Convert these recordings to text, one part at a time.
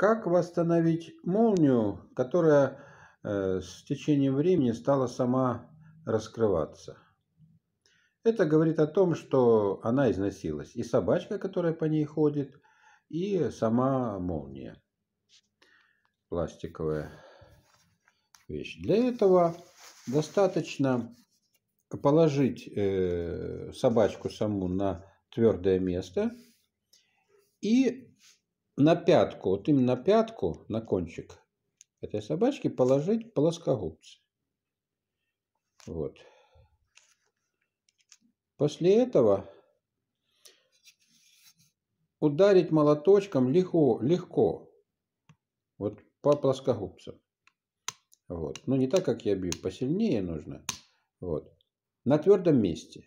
Как восстановить молнию, которая э, с течением времени стала сама раскрываться? Это говорит о том, что она износилась. И собачка, которая по ней ходит, и сама молния. Пластиковая вещь. Для этого достаточно положить э, собачку саму на твердое место и на пятку, вот именно на пятку, на кончик этой собачки положить плоскогубцы. Вот. После этого ударить молоточком легко, легко вот по плоскогубцам. Вот. Но ну, не так, как я бью, посильнее нужно. Вот. На твердом месте.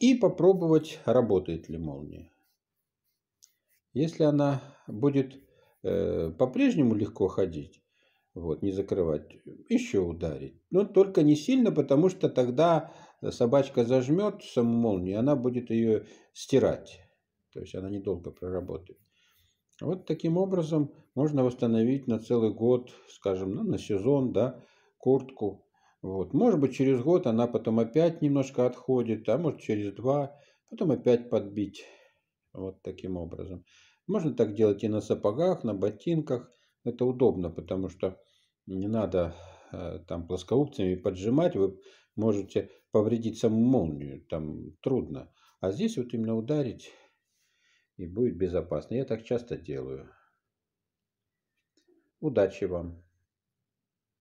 И попробовать, работает ли молния. Если она будет э, по-прежнему легко ходить, вот, не закрывать, еще ударить. Но только не сильно, потому что тогда собачка зажмет саму молнию, и она будет ее стирать. То есть она недолго проработает. Вот таким образом можно восстановить на целый год, скажем, ну, на сезон, да, куртку. Вот. Может быть, через год она потом опять немножко отходит, а может, через два, потом опять подбить. Вот таким образом. Можно так делать и на сапогах, на ботинках. Это удобно, потому что не надо э, там плоскоупцами поджимать. Вы можете повредить саму молнию. Там трудно. А здесь вот именно ударить и будет безопасно. Я так часто делаю. Удачи вам!